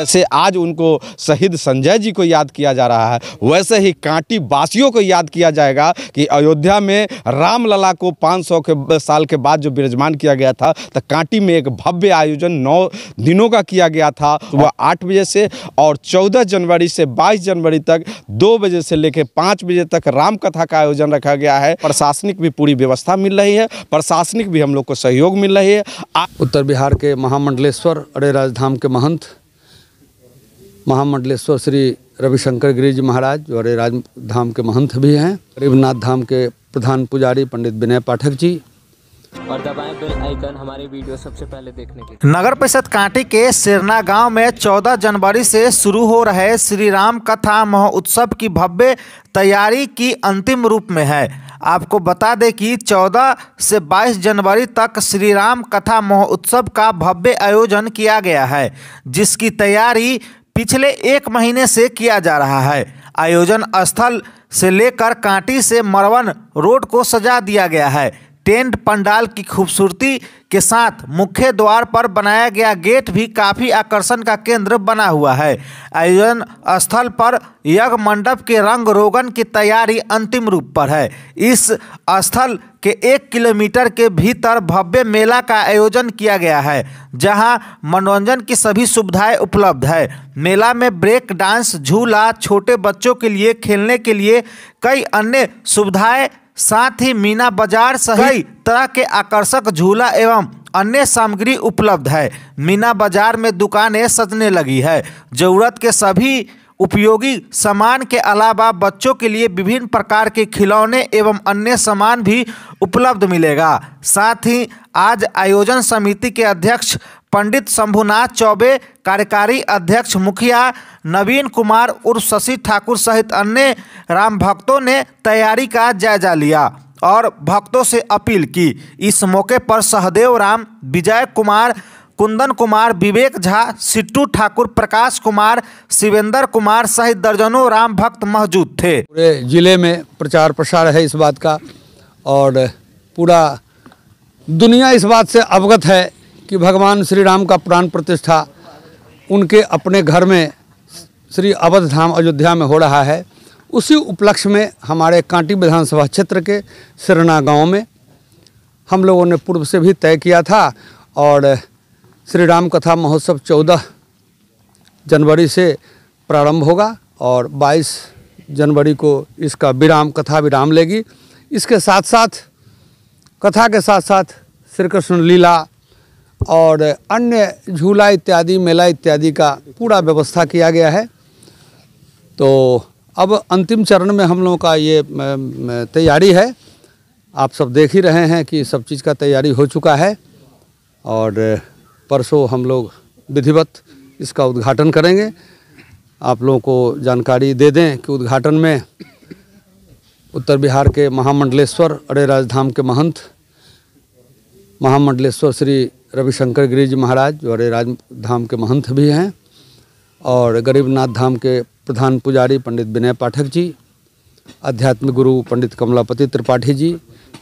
जैसे आज उनको शहीद संजय जी को याद किया जा रहा है वैसे ही कांटी वासियों को याद किया जाएगा कि अयोध्या में रामलला को 500 के साल के बाद जो विराजमान किया गया था तो कांटी में एक भव्य आयोजन नौ दिनों का किया गया था वह आठ बजे से और चौदह जनवरी से बाईस जनवरी तक दो बजे से लेकर पाँच बजे तक रामकथा का आयोजन रखा गया है प्रशासनिक भी पूरी व्यवस्था मिल रही है प्रशासनिक भी हम लोग को सहयोग मिल रही है उत्तर बिहार के महामंडलेश्वर अरे राजधाम के महंत महामंडलेश्वर श्री रविशंकर गिरी जी महाराज और राज धाम के महंत भी हैं गरीबनाथ धाम के प्रधान पुजारी पंडित विनय पाठक जी और आइकन हमारे वीडियो सबसे पहले देखने के नगर परिषद कांटी के सिरना गांव में 14 जनवरी से शुरू हो रहे श्री राम कथा महोत्सव की भव्य तैयारी की अंतिम रूप में है आपको बता दें कि 14 से 22 जनवरी तक श्री राम कथा महोत्सव का भव्य आयोजन किया गया है जिसकी तैयारी पिछले एक महीने से किया जा रहा है आयोजन स्थल से लेकर कांटी से मरवन रोड को सजा दिया गया है टेंट पंडाल की खूबसूरती के साथ मुख्य द्वार पर बनाया गया गेट भी काफ़ी आकर्षण का केंद्र बना हुआ है आयोजन स्थल पर यज्ञ मंडप के रंग रोगन की तैयारी अंतिम रूप पर है इस स्थल के एक किलोमीटर के भीतर भव्य मेला का आयोजन किया गया है जहां मनोरंजन की सभी सुविधाएं उपलब्ध है मेला में ब्रेक डांस झूला छोटे बच्चों के लिए खेलने के लिए कई अन्य सुविधाएं साथ ही मीना बाजार सही तरह के आकर्षक झूला एवं अन्य सामग्री उपलब्ध है मीना बाजार में दुकानें सजने लगी है जरूरत के सभी उपयोगी सामान के अलावा बच्चों के लिए विभिन्न प्रकार के खिलौने एवं अन्य सामान भी उपलब्ध मिलेगा साथ ही आज आयोजन समिति के अध्यक्ष पंडित शंभुनाथ चौबे कार्यकारी अध्यक्ष मुखिया नवीन कुमार उर्फ शशि ठाकुर सहित अन्य राम भक्तों ने तैयारी का जायजा लिया और भक्तों से अपील की इस मौके पर सहदेव राम विजय कुमार कुंदन कुमार विवेक झा सिट्टू ठाकुर प्रकाश कुमार शिवेंद्र कुमार सहित दर्जनों राम भक्त मौजूद थे पूरे जिले में प्रचार प्रसार है इस बात का और पूरा दुनिया इस बात से अवगत है कि भगवान श्री राम का प्राण प्रतिष्ठा उनके अपने घर में श्री अवध धाम अयोध्या में हो रहा है उसी उपलक्ष्य में हमारे कांटी विधानसभा क्षेत्र के सिरना गांव में हम लोगों ने पूर्व से भी तय किया था और श्री राम कथा महोत्सव 14 जनवरी से प्रारंभ होगा और 22 जनवरी को इसका विराम कथा विराम लेगी इसके साथ साथ कथा के साथ साथ श्री कृष्ण लीला और अन्य झूला इत्यादि मेला इत्यादि का पूरा व्यवस्था किया गया है तो अब अंतिम चरण में हम लोगों का ये तैयारी है आप सब देख ही रहे हैं कि सब चीज़ का तैयारी हो चुका है और परसों हम लोग विधिवत इसका उद्घाटन करेंगे आप लोगों को जानकारी दे दें कि उद्घाटन में उत्तर बिहार के महामंडलेश्वर अड़ेराज धाम के महंत महामंडलेश्वर श्री रविशंकर गिरी जी महाराज जो अड़ेराज धाम के महंत भी हैं और गरीबनाथ धाम के प्रधान पुजारी पंडित विनय पाठक जी आध्यात्मिक गुरु पंडित कमलापति त्रिपाठी जी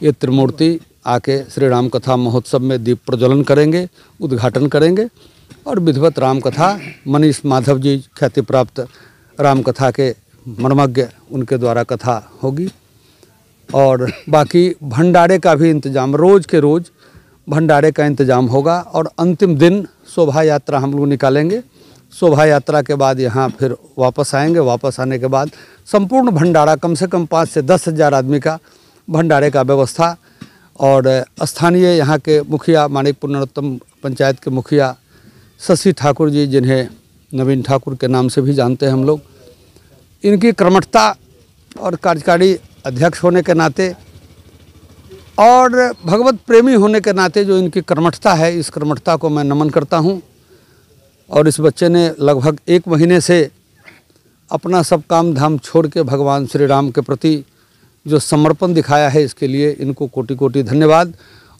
ये त्रिमूर्ति आके श्री राम कथा महोत्सव में दीप प्रज्वलन करेंगे उद्घाटन करेंगे और विधिवत रामकथा कथा मनीष माधव जी ख्याति प्राप्त रामकथा के मर्मज्ञ उनके द्वारा कथा होगी और बाकी भंडारे का भी इंतज़ाम रोज़ के रोज़ भंडारे का इंतज़ाम होगा और अंतिम दिन शोभा यात्रा हम लोग निकालेंगे शोभा यात्रा के बाद यहाँ फिर वापस आएंगे वापस आने के बाद संपूर्ण भंडारा कम से कम पाँच से दस हज़ार आदमी का भंडारे का व्यवस्था और स्थानीय यहाँ के मुखिया मानिक पुनरोत्तम पंचायत के मुखिया शशि ठाकुर जी जिन्हें नवीन ठाकुर के नाम से भी जानते हैं हम लोग इनकी कर्मठता और कार्यकारी अध्यक्ष होने के नाते और भगवत प्रेमी होने के नाते जो इनकी कर्मठता है इस कर्मठता को मैं नमन करता हूँ और इस बच्चे ने लगभग एक महीने से अपना सब काम धाम छोड़ के भगवान श्री राम के प्रति जो समर्पण दिखाया है इसके लिए इनको कोटि कोटि धन्यवाद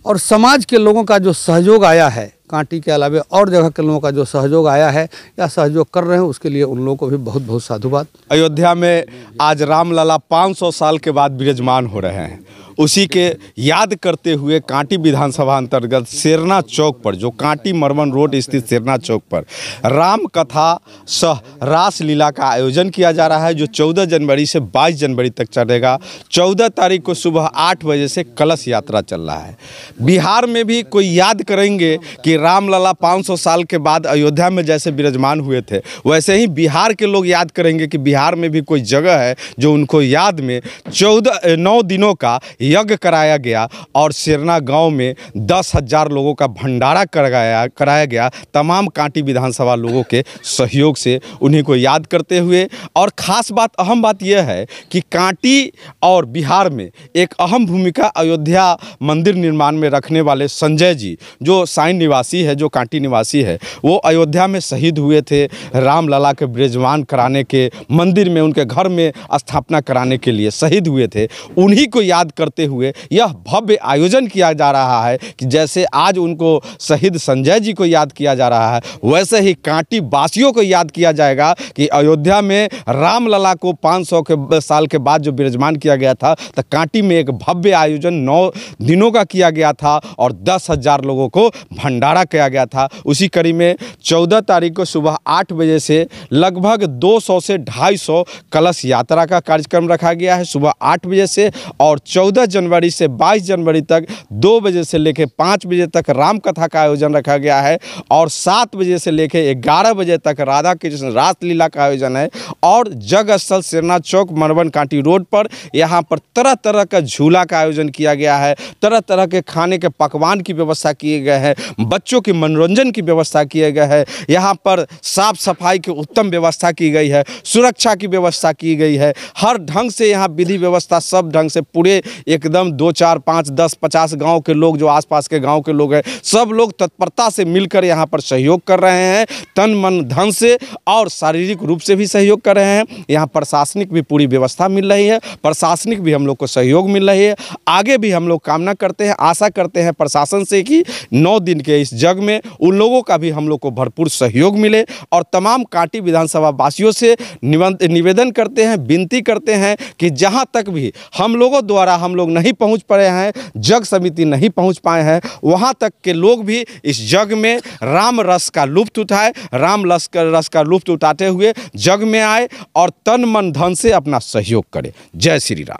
और समाज के लोगों का जो सहयोग आया है कांटी के अलावे और जगह के लोगों का जो सहयोग आया है या सहयोग कर रहे हैं उसके लिए उन लोगों को भी बहुत बहुत साधुवाद अयोध्या में आज रामलला 500 साल के बाद विराजमान हो रहे हैं उसी के याद करते हुए कांटी विधानसभा अंतर्गत सेरना चौक पर जो कांटी मरमन रोड स्थित सेरना चौक पर राम कथा सह रास लीला का आयोजन किया जा रहा है जो 14 जनवरी से 22 जनवरी तक चलेगा 14 तारीख को सुबह 8 बजे से कलश यात्रा चल रहा है बिहार में भी कोई याद करेंगे कि रामलला सौ साल के बाद अयोध्या में जैसे विराजमान हुए थे वैसे ही बिहार के लोग याद करेंगे कि बिहार में भी कोई जगह है जो उनको याद में चौदह नौ दिनों का यज्ञ कराया गया और सिरना गांव में दस हज़ार लोगों का भंडारा कराया कराया गया तमाम कांटी विधानसभा लोगों के सहयोग से उन्हीं को याद करते हुए और ख़ास बात अहम बात यह है कि कांटी और बिहार में एक अहम भूमिका अयोध्या मंदिर निर्माण में रखने वाले संजय जी जो साइन निवासी है जो कांटी निवासी है वो अयोध्या में शहीद हुए थे रामलला के ब्रिजवान कराने के मंदिर में उनके घर में स्थापना कराने के लिए शहीद हुए थे उन्हीं को याद करते देखते हुए यह भव्य आयोजन किया जा रहा है कि जैसे आज उनको शहीद संजय जी को याद किया जा रहा है वैसे ही कांटी वासियों को याद किया जाएगा कि अयोध्या में रामलला को 500 के साल के बाद जो विराजमान किया गया था तो कांटी में एक भव्य आयोजन नौ दिनों का किया गया था और दस हज़ार लोगों को भंडारा किया गया था उसी कड़ी में चौदह तारीख को सुबह आठ बजे से लगभग दो से ढाई कलश यात्रा का कार्यक्रम रखा गया है सुबह आठ बजे से और चौदह जनवरी से 22 जनवरी तक दो बजे से लेकर पाँच बजे तक रामकथा का आयोजन रखा गया है और सात बजे से लेकर ग्यारह बजे तक राधा कृष्ण रासलीला का आयोजन है और जग स्थल सेना चौक मरवन कांटी रोड पर यहाँ पर तरह तरह का झूला का आयोजन किया गया है तरह तरह के खाने के पकवान की व्यवस्था किए गए हैं बच्चों के मनोरंजन की व्यवस्था किए गए है यहाँ पर साफ सफाई की उत्तम व्यवस्था की गई है सुरक्षा की व्यवस्था की गई है हर ढंग से यहाँ विधि व्यवस्था सब ढंग से पूरे एक एकदम दो चार पाँच दस पचास गांव के लोग जो आसपास के गांव के लोग हैं सब लोग तत्परता से मिलकर यहाँ पर सहयोग कर रहे हैं तन मन धन से और शारीरिक रूप से भी सहयोग कर रहे हैं यहाँ प्रशासनिक भी पूरी व्यवस्था मिल रही है प्रशासनिक भी हम लोग को सहयोग मिल रही है आगे भी हम लोग कामना करते हैं आशा करते हैं प्रशासन से कि नौ दिन के इस जग में उन लोगों का भी हम लोग को भरपूर सहयोग मिले और तमाम कांटी विधानसभा वासियों से निवेदन करते हैं विनती करते हैं कि जहाँ तक भी हम लोगों द्वारा हम लोग नहीं पहुंच पाए हैं जग समिति नहीं पहुंच पाए हैं वहां तक के लोग भी इस जग में राम रस का लुप्त उठाए राम रस का रस का लुप्त उठाते हुए जग में आए और तन मन धन से अपना सहयोग करें जय श्री राम